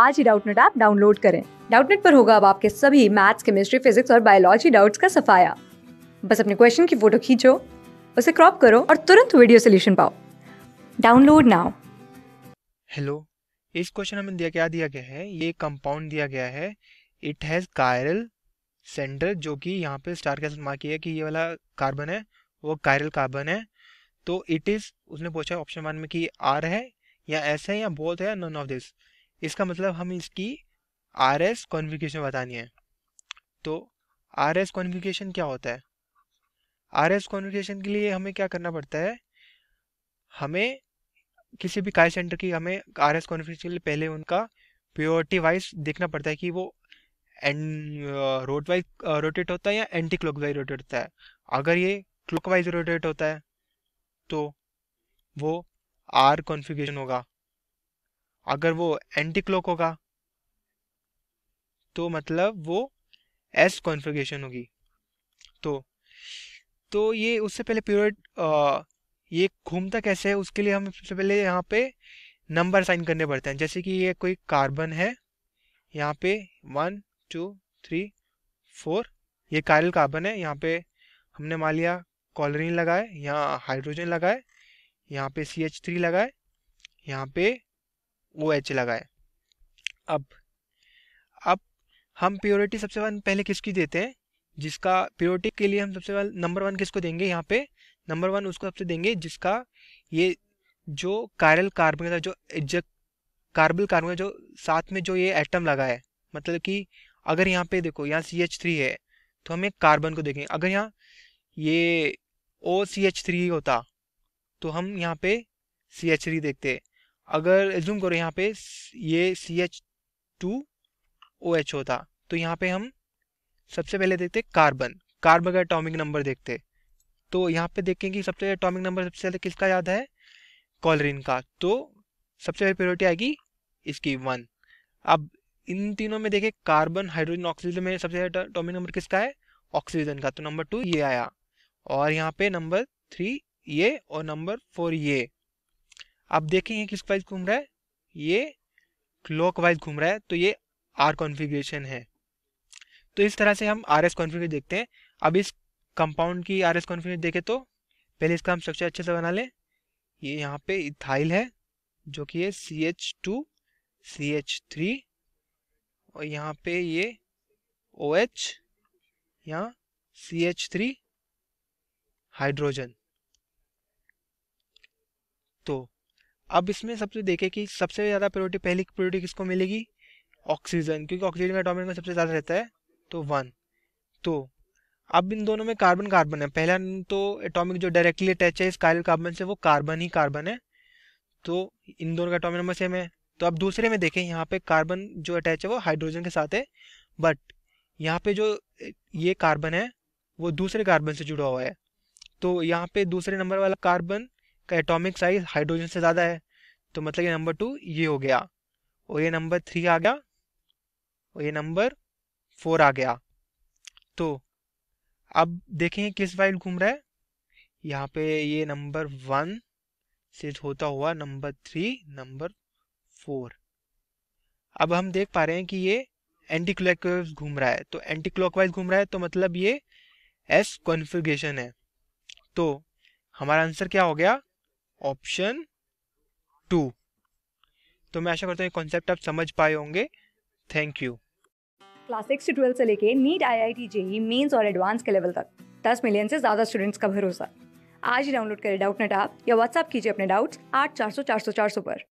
आज ही Doubtnut app download करें डाउटनेट पर होगा अब आपके सभी मैथ्स केमिस्ट्री फिजिक्स और बायोलॉजी डाउट्स का सफाया बस अपने क्वेश्चन की फोटो खींचो उसे क्रॉप करो और तुरंत वीडियो सोल्यूशन पाओ डाउनलोड नाउ हेलो इस क्वेश्चन हमें दिया क्या दिया गया है ये कंपाउंड दिया गया है इट हैज़ कायरल सेंटर जो कि यहाँ पे स्टार के मार्क किया कि ये वाला कार्बन है वो कायरल कार्बन है तो इट इज़ उसने पूछा ऑप्शन वन में कि आर है या एस है या बोथ है नॉन ऑफ दिस इसका मतलब हम इसकी आर एस कॉन्फिगेशन बतानी है तो आर एस कॉन्फिगेशन क्या होता है आर एस कॉन्फिगेशन के लिए हमें क्या करना पड़ता है हमें किसी भी काय सेंटर की हमें आर एस कॉन्फिगेशन के लिए पहले उनका प्योरिटी वाइज देखना पड़ता है कि वो एन रोड वाइज रोटेट होता है या एंटी क्लॉक वाइज रोटेट होता है अगर ये क्लॉक वाइज रोटेट होता है तो वो आर कॉन्फिगेशन होगा अगर वो एंटी क्लॉक होगा तो मतलब वो एस कॉन्फ़िगरेशन होगी तो तो ये उससे पहले पीरियड ये घूमता कैसे है उसके लिए हम सबसे पहले यहाँ पे नंबर साइन करने पड़ते हैं जैसे कि ये कोई कार्बन है यहाँ पे वन टू थ्री फोर ये कायरल कार्बन है यहाँ पे हमने मान लिया कॉलरिन लगाए यहाँ हाइड्रोजन लगाए यहाँ पे सी एच थ्री लगाए यहाँ पे ओ एच लगाए अब अब हम प्योरिटी सबसे पहले किसकी देते हैं जिसका प्योरिटी के लिए हम सबसे पहले नंबर वन किसको देंगे यहाँ पे नंबर वन उसको सबसे देंगे जिसका ये जो कायरल कार्बन का जो कार्बल कार्बन जो साथ में जो ये एटम लगा है मतलब कि अगर यहाँ पे देखो यहाँ सी एच थ्री है तो हम एक कार्बन को देखेंगे अगर यहाँ ये ओ सी एच थ्री होता तो हम यहाँ पे सी एच थ्री देखते अगर जूम करो यहाँ पे ये C H two O H होता तो यहाँ पे हम सबसे पहले देखते कार्बन कार्बन का एटॉमिक नंबर देखते तो यहाँ पे देखें कि सबसे एटॉमिक नंबर सबसे ज़्यादा किसका याद है कॉलरिन का तो सबसे पहले प्रायोरिटी आएगी इसकी वन अब इन तीनों में देखें कार्बन हाइड्रोजन ऑक्सीजन में सबसे ज़्यादा एटॉमिक नंबर किसका है ऑक्सीजन का तो नंबर टू ये आया और यहाँ पे नंबर थ्री ये और नंबर फोर ये आप देखेंगे किस वाइज घूम रहा है ये क्लॉक वाइज घूम रहा है तो ये आर कॉन्फ़िगरेशन है तो इस तरह से हम आर एस कॉन्फ़िगरेशन देखते हैं अब इस कंपाउंड की आर एस कॉन्फ़िगरेशन देखें तो पहले इसका हम स्ट्रक्चर अच्छे से बना लें ये यहाँ पे इथाइल है जो कि है C H two C H three और यहाँ पे ये ओ एच यहाँ सी एच थ्री हाइड्रोजन तो अब इसमें सबसे देखें कि सबसे ज़्यादा प्योरिटी पहली प्योरिटी किसको मिलेगी ऑक्सीजन क्योंकि ऑक्सीजन का एटॉमिक सबसे ज़्यादा रहता है तो वन तो अब इन दोनों में कार्बन कार्बन है पहला तो एटॉमिक जो डायरेक्टली अटैच है इस कार्बन कार्बन से वो कार्बन ही कार्बन है तो इन दोनों का एटॉमिक नंबर सेम है तो अब दूसरे में देखें यहाँ पे कार्बन जो अटैच है वो हाइड्रोजन के साथ है बट यहाँ पे जो ये कार्बन है वो दूसरे कार्बन से जुड़ा हुआ है तो यहाँ पे दूसरे नंबर वाला कार्बन का एटॉमिक साइज हाइड्रोजन से ज़्यादा है तो मतलब ये नंबर टू ये हो गया और ये नंबर थ्री आ गया और ये नंबर फोर आ गया तो अब देखें किस वाइल घूम रहा है यहाँ पे ये नंबर वन से होता हुआ नंबर थ्री नंबर फोर अब हम देख पा रहे हैं कि ये एंटी क्लॉक घूम रहा है तो एंटी क्लॉकवाइज घूम रहा है तो मतलब ये एस कॉन्फ़िगरेशन है तो हमारा आंसर क्या हो गया ऑप्शन टू तो मैं आशा करता हूँ कॉन्सेप्ट आप समझ पाए होंगे thank you class six twelfth से लेके NEET I I T JEE mains और एडवांस के लेवल तक दस मिलियन से ज़्यादा स्टूडेंट्स का भरोसा आज ही डाउनलोड करें डाउट नेट आप या व्हाट्सअप कीजिए अपने डाउट्स आठ चार सौ चार सौ चार सौ पर